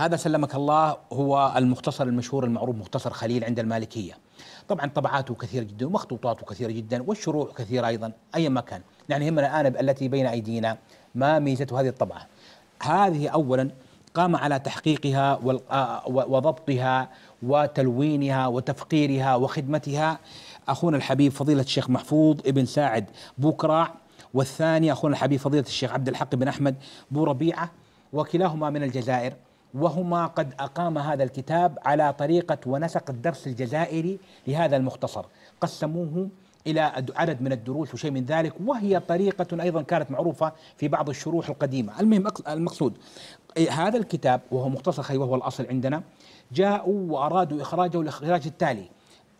هذا سلمك الله هو المختصر المشهور المعروف مختصر خليل عند المالكيه طبعا طبعاته كثيره جدا ومخطوطاته كثيره جدا والشروع كثيره ايضا اي مكان يعني يهمنا الان التي بين ايدينا ما ميزه هذه الطبعه هذه اولا قام على تحقيقها وضبطها وتلوينها وتفقيرها وخدمتها اخونا الحبيب فضيله الشيخ محفوظ ابن ساعد بوكراع والثاني اخونا الحبيب فضيله الشيخ عبد الحق بن احمد بو ربيعه وكلاهما من الجزائر وهما قد أقام هذا الكتاب على طريقة ونسق الدرس الجزائري لهذا المختصر قسموه إلى عدد من الدروس وشيء من ذلك وهي طريقة أيضا كانت معروفة في بعض الشروح القديمة المهم المقصود إيه، هذا الكتاب وهو مختصر خي وهو الأصل عندنا جاءوا وأرادوا إخراجه الإخراج التالي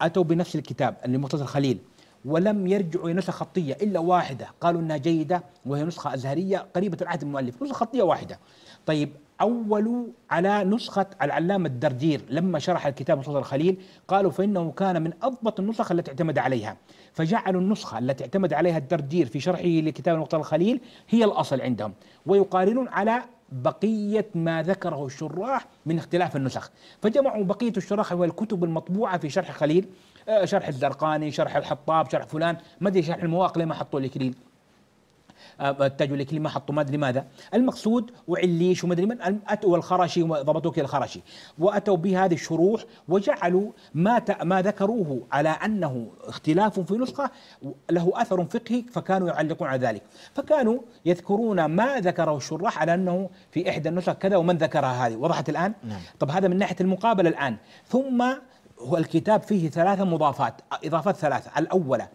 أتوا بنفس الكتاب مختصر خليل ولم يرجعوا لنسخ خطية إلا واحدة قالوا أنها جيدة وهي نسخة أزهرية قريبة العهد المؤلف نسخة خطية واحدة طيب أولوا على نسخة العلامة الدردير لما شرح الكتاب مصدر الخليل قالوا فإنه كان من أضبط النسخ التي اعتمد عليها فجعلوا النسخة التي اعتمد عليها الدردير في شرحه لكتاب مصدر الخليل هي الأصل عندهم ويقارنون على بقية ما ذكره الشراح من اختلاف النسخ فجمعوا بقية الشراح والكتب المطبوعة في شرح خليل آه، شرح الزرقاني شرح الحطاب شرح فلان ما أدري شرح المواقع ما حطوا الإكليل التاج الاكليم ما حطوا ما ادري ماذا المقصود وعليش وما ادري من اتوا الخرشي ضبطوك الخرشي واتوا بهذه الشروح وجعلوا ما ما ذكروه على انه اختلاف في نسخه له اثر فقهي فكانوا يعلقون على ذلك فكانوا يذكرون ما ذكره الشراح على انه في احدى النسخ كذا ومن ذكرها هذه وضحت الان نعم. طب هذا من ناحيه المقابله الان ثم هو الكتاب فيه ثلاثة مضافات إضافات ثلاثة الأولى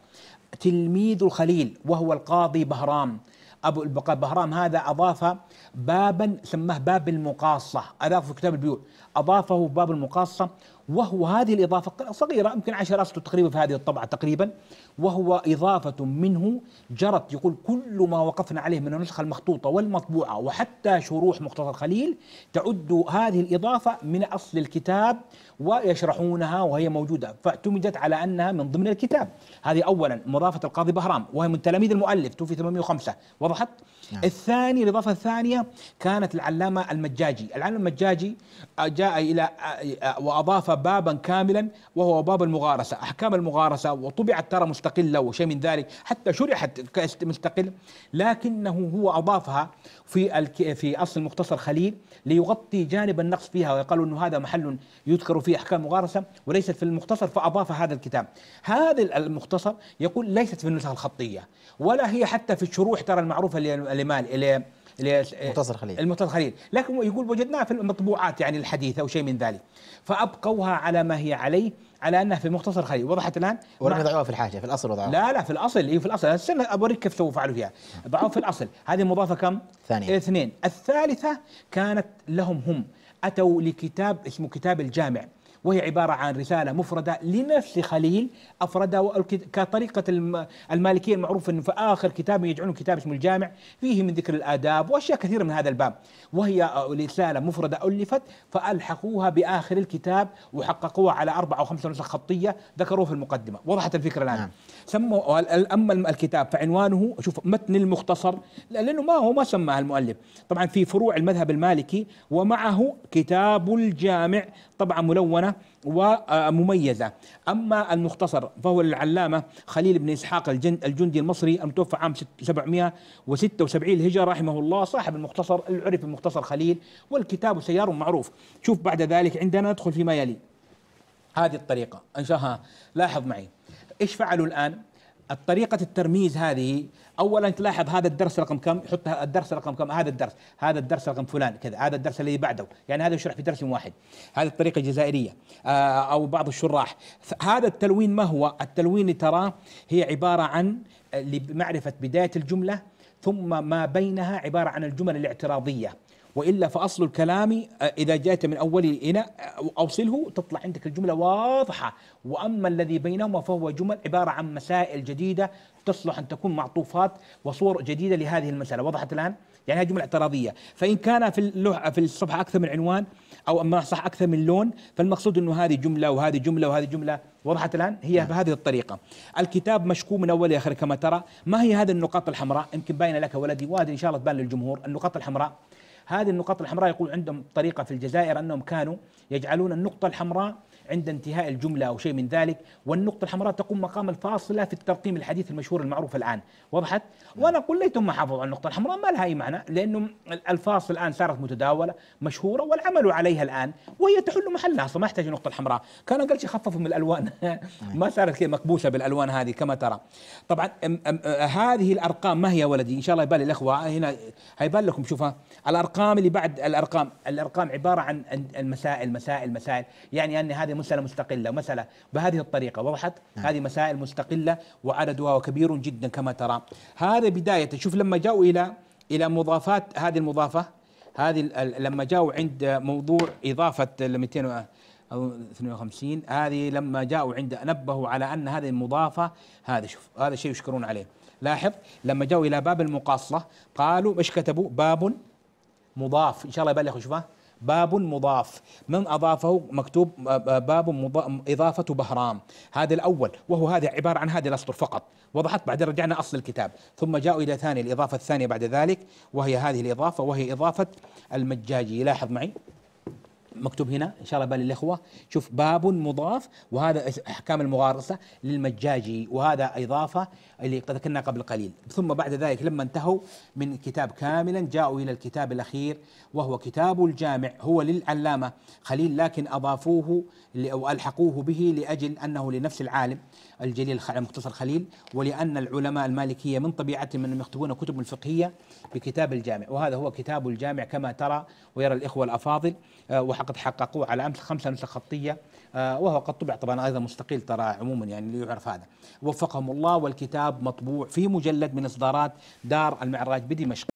تلميذ الخليل وهو القاضي بهرام أبو البقاء بهرام هذا أضاف بابا سماه باب المقاصة أضافه كتاب البيوع أضافه باب المقاصة وهو هذه الإضافة صغيرة يمكن عشر أسطر تقريبا في هذه الطبعة تقريبا وهو إضافة منه جرت يقول كل ما وقفنا عليه من النسخة المخطوطة والمطبوعة وحتى شروح مختصر خليل تعد هذه الإضافة من أصل الكتاب ويشرحونها وهي موجودة فاعتمدت على أنها من ضمن الكتاب هذه أولا مضافة القاضي بهرام وهي من تلاميذ المؤلف توفي 805 وضحت نعم. الثاني الإضافة الثانية كانت العلامة المجاجي العلامة المجاجي جاء إلى وأضاف بابا كاملا وهو باب المغارسة أحكام المغارسة وطبعت ترى مستقلة وشيء من ذلك حتى شرحت مستقل لكنه هو أضافها في في أصل المختصر خليل ليغطي جانب النقص فيها ويقال أنه هذا محل يذكر فيه أحكام المغارسة وليست في المختصر فأضاف هذا الكتاب هذا المختصر يقول ليست في النسخة الخطية ولا هي حتى في الشروح ترى المعروفة لمال المتصل خليل المتصل خليل لكن يقول وجدناها في المطبوعات يعني الحديثة أو شيء من ذلك فأبقوها على ما هي عليه على انها في مختصر خليل وضحت الان ولم يضعوها في الحاشيه في الاصل وضعوها لا لا في الاصل اي في الاصل استنى اوريك كيف سووا فعلوا فيها ضعوها في الاصل هذه مضافه كم؟ ثانيه اثنين الثالثه كانت لهم هم اتوا لكتاب اسمه كتاب الجامع وهي عبارة عن رسالة مفردة لنفس خليل أفردها كطريقة المالكية المعروفة أنه في آخر كتاب يجعلون كتاب اسمه الجامع فيه من ذكر الآداب وأشياء كثيرة من هذا الباب وهي رسالة مفردة ألفت فألحقوها بآخر الكتاب وحققوها على أربعة أو خمسة نسخ خطية ذكروه في المقدمة وضحت الفكرة الآن نعم. سموا أما الكتاب فعنوانه شوف متن المختصر لأنه ما هو ما سماه المؤلف طبعا في فروع المذهب المالكي ومعه كتاب الجامع طبعا ملونة ومميزة أما المختصر فهو للعلامة خليل بن إسحاق الجندي المصري المتوفى عام 776 الهجرة رحمه الله صاحب المختصر العرف المختصر خليل والكتاب سيار معروف شوف بعد ذلك عندنا ندخل فيما يلي هذه الطريقة أنشاها لاحظ معي إيش فعلوا الآن الطريقة الترميز هذه أولا تلاحظ هذا الدرس رقم كم يحط الدرس رقم كم هذا الدرس هذا الدرس رقم فلان كذا هذا الدرس الذي بعده يعني هذا يشرح في درس واحد هذه الطريقة الجزائرية آه، أو بعض الشراح هذا التلوين ما هو التلوين تراه هي عبارة عن آه، لمعرفة بداية الجملة ثم ما بينها عبارة عن الجمل الاعتراضية والا فاصل الكلام آه، اذا جئت من اوله الى آه، اوصله تطلع عندك الجمله واضحه واما الذي بينهما فهو جمل عباره عن مسائل جديده تصلح ان تكون معطوفات وصور جديده لهذه المساله وضحت الان يعني هذه جمله اعتراضيه فان كان في اللوحه في الصفحه اكثر من عنوان او اما صح اكثر من لون فالمقصود انه هذه جمله وهذه جمله وهذه جمله وضحت الان هي نعم. بهذه الطريقه الكتاب مشكو من اوله اخر كما ترى ما هي هذه النقاط الحمراء يمكن باينه لك ولدي وادي ان شاء الله تبان للجمهور النقاط الحمراء هذه النقاط الحمراء يقول عندهم طريقة في الجزائر أنهم كانوا يجعلون النقطة الحمراء عند انتهاء الجملة أو شيء من ذلك والنقطة الحمراء تقوم مقام الفاصلة في الترقيم الحديث المشهور المعروف الآن وضحت وأنا ما حافظوا على النقطة الحمراء ما لها أي معنى لأنه الفاصل الآن صارت متداولة مشهورة والعمل عليها الآن وهي تحل محلها أصلا ما يحتاج النقطة الحمراء كان أقل شيء خففوا من الألوان ما صارت مكبوسة بالألوان هذه كما ترى طبعا أم أم أه، هذه الأرقام ما هي ولدي إن شاء الله يبان الأخوة هنا هيبان لكم شوفها الأرقام اللي بعد الأرقام الأرقام عبارة عن المسائل مسائل مسائل يعني أن هذه هذه مسألة مستقلة مسألة بهذه الطريقة وضحت نعم. هذه مسائل مستقلة وعددها كبير جدا كما ترى هذا بداية شوف لما جاءوا إلى إلى مضافات هذه المضافة هذه لما جاءوا عند موضوع إضافة 200 أو 52 هذه لما جاءوا عند نبهوا على أن هذه المضافة هذا شوف هذا شيء يشكرون عليه لاحظ لما جاءوا إلى باب المقاصة قالوا إيش كتبوا باب مضاف إن شاء الله يبلغ شوفه باب مضاف من أضافه مكتوب آه، آه، باب إضافة بهرام هذا الأول وهو هذا عبارة عن هذه الأسطر فقط وضحت بعد رجعنا أصل الكتاب ثم جاءوا إلى ثاني الإضافة الثانية بعد ذلك وهي هذه الإضافة وهي إضافة المجاجي لاحظ معي مكتوب هنا ان شاء الله بالي الاخوه شوف باب مضاف وهذا احكام المغارسه للمجاجي وهذا اضافه اللي ذكرناها قبل قليل ثم بعد ذلك لما انتهوا من كتاب كاملا جاءوا الى الكتاب الاخير وهو كتاب الجامع هو للعلامه خليل لكن اضافوه او الحقوه به لاجل انه لنفس العالم الجليل مختصر خليل ولان العلماء المالكيه من طبيعتهم انهم يكتبون كتب الفقهيه بكتاب الجامع وهذا هو كتاب الجامع كما ترى ويرى الاخوه الافاضل آه، وحق قد حققوه على امس خمسه نسخ خطيه آه، وهو قد طبع طبعا ايضا مستقيل ترى عموما يعني يعرف هذا وفقهم الله والكتاب مطبوع في مجلد من اصدارات دار المعراج بدمشق